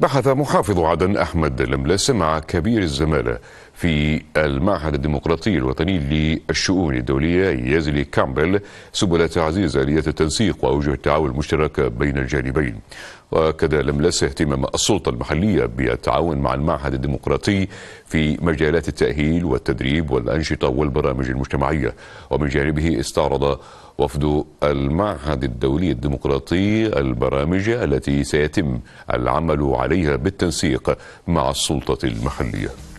بحث محافظ عدن أحمد لملس مع كبير الزمالة في المعهد الديمقراطي الوطني للشؤون الدولية يازلي كامبل سبل تعزيز آلية التنسيق وأوجه التعاون المشترك بين الجانبين وأكد لملس اهتمام السلطة المحلية بالتعاون مع المعهد الديمقراطي في مجالات التأهيل والتدريب والأنشطة والبرامج المجتمعية ومن جانبه استعرض وفد المعهد الدولي الديمقراطي البرامج التي سيتم العمل عليها بالتنسيق مع السلطة المحلية